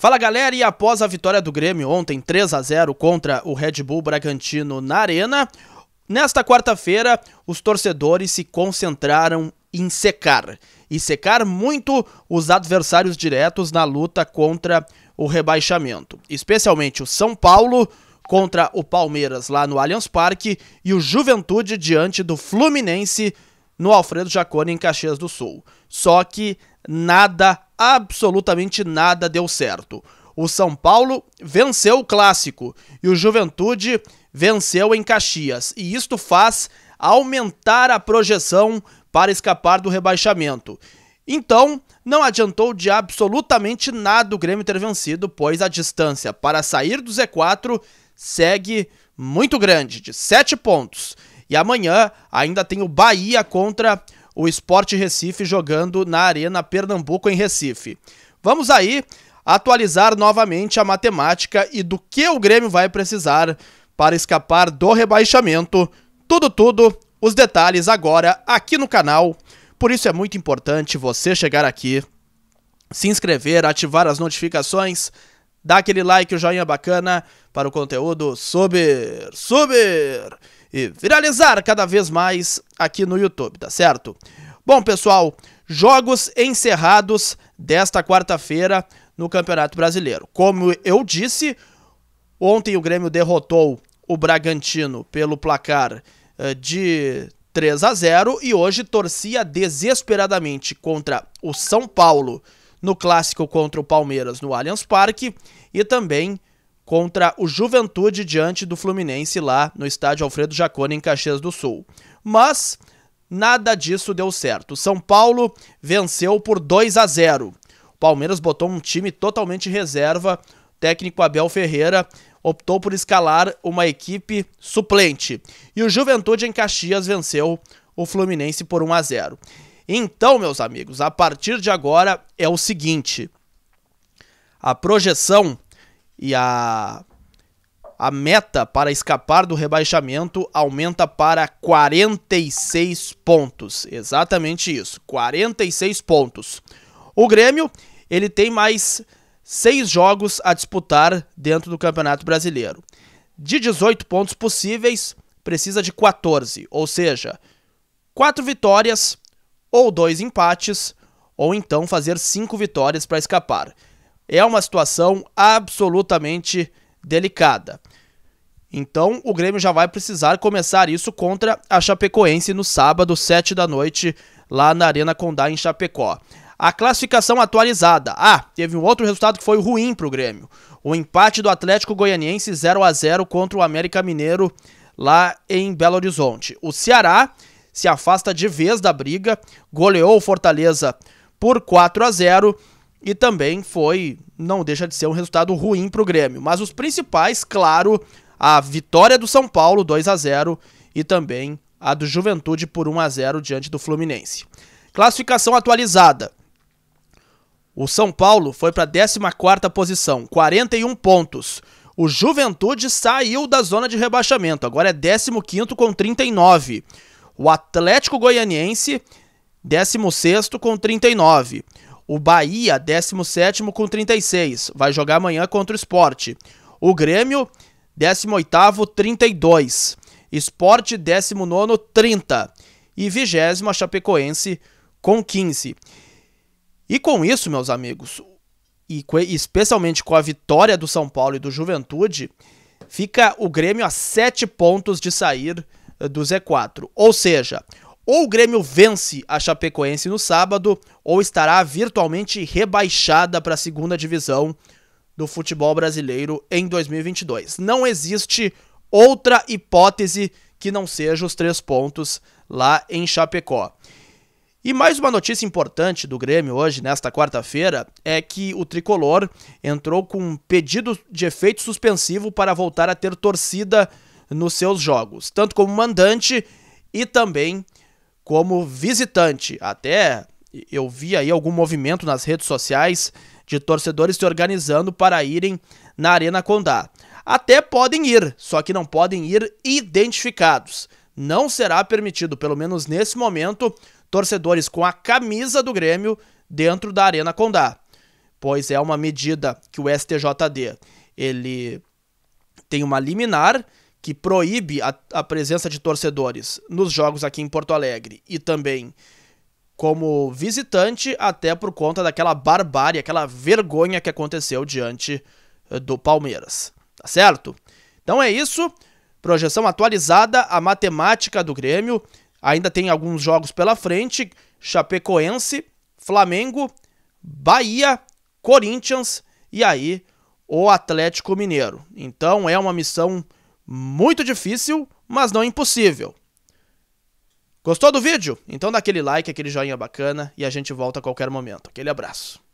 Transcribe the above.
Fala galera, e após a vitória do Grêmio ontem 3 a 0 contra o Red Bull Bragantino na Arena, nesta quarta-feira os torcedores se concentraram em secar e secar muito os adversários diretos na luta contra o rebaixamento, especialmente o São Paulo contra o Palmeiras lá no Allianz Parque e o Juventude diante do Fluminense no Alfredo Jaconi em Caxias do Sul. Só que nada, absolutamente nada deu certo. O São Paulo venceu o clássico e o Juventude venceu em Caxias, e isto faz aumentar a projeção para escapar do rebaixamento. Então, não adiantou de absolutamente nada o Grêmio ter vencido, pois a distância para sair do Z4 segue muito grande, de 7 pontos. E amanhã ainda tem o Bahia contra o Esporte Recife jogando na Arena Pernambuco, em Recife. Vamos aí atualizar novamente a matemática e do que o Grêmio vai precisar para escapar do rebaixamento. Tudo, tudo, os detalhes agora aqui no canal. Por isso é muito importante você chegar aqui, se inscrever, ativar as notificações, dar aquele like, o joinha bacana para o conteúdo subir, subir e viralizar cada vez mais aqui no YouTube, tá certo? Bom, pessoal, jogos encerrados desta quarta-feira no Campeonato Brasileiro. Como eu disse, ontem o Grêmio derrotou o Bragantino pelo placar uh, de 3 a 0 e hoje torcia desesperadamente contra o São Paulo no clássico contra o Palmeiras no Allianz Parque e também contra o Juventude diante do Fluminense lá no estádio Alfredo Jacone em Caxias do Sul. Mas nada disso deu certo. São Paulo venceu por 2 a 0. O Palmeiras botou um time totalmente reserva. O técnico Abel Ferreira optou por escalar uma equipe suplente. E o Juventude em Caxias venceu o Fluminense por 1 a 0. Então, meus amigos, a partir de agora é o seguinte: a projeção e a a meta para escapar do rebaixamento aumenta para 46 pontos. Exatamente isso, 46 pontos. O Grêmio, ele tem mais seis jogos a disputar dentro do Campeonato Brasileiro. De 18 pontos possíveis, precisa de 14, ou seja, quatro vitórias ou dois empates, ou então fazer cinco vitórias para escapar é uma situação absolutamente delicada. Então, o Grêmio já vai precisar começar isso contra a Chapecoense no sábado, 7 da noite, lá na Arena Condá, em Chapecó. A classificação atualizada. Ah, teve um outro resultado que foi ruim para o Grêmio. O empate do Atlético Goianiense 0 a 0 contra o América Mineiro lá em Belo Horizonte. O Ceará se afasta de vez da briga, goleou o Fortaleza por 4 a 0 e também foi, não deixa de ser um resultado ruim para o Grêmio. Mas os principais, claro, a vitória do São Paulo 2 a 0 e também a do Juventude por 1 a 0 diante do Fluminense. Classificação atualizada. O São Paulo foi para a 14 posição, 41 pontos. O Juventude saiu da zona de rebaixamento, agora é 15 com 39. O Atlético Goianiense 16 com 39. O Bahia, 17 com 36, vai jogar amanhã contra o Esporte. O Grêmio, 18, 32. Esporte, 19, 30. E 20, a Chapecoense, com 15. E com isso, meus amigos, e especialmente com a vitória do São Paulo e do Juventude, fica o Grêmio a 7 pontos de sair eh, do Z4. Ou seja, ou o Grêmio vence a Chapecoense no sábado, ou estará virtualmente rebaixada para a segunda divisão do futebol brasileiro em 2022. Não existe outra hipótese que não seja os três pontos lá em Chapecó. E mais uma notícia importante do Grêmio hoje, nesta quarta-feira, é que o tricolor entrou com um pedido de efeito suspensivo para voltar a ter torcida nos seus jogos, tanto como mandante e também como visitante. Até eu vi aí algum movimento nas redes sociais de torcedores se organizando para irem na Arena Condá. Até podem ir, só que não podem ir identificados. Não será permitido, pelo menos nesse momento, torcedores com a camisa do Grêmio dentro da Arena Condá, pois é uma medida que o STJD ele tem uma liminar que proíbe a, a presença de torcedores nos jogos aqui em Porto Alegre e também como visitante, até por conta daquela barbárie, aquela vergonha que aconteceu diante eh, do Palmeiras. Tá certo? Então é isso. Projeção atualizada, a matemática do Grêmio. Ainda tem alguns jogos pela frente: Chapecoense, Flamengo, Bahia, Corinthians e aí o Atlético Mineiro. Então é uma missão muito difícil, mas não impossível. Gostou do vídeo? Então dá aquele like, aquele joinha bacana e a gente volta a qualquer momento. Aquele abraço.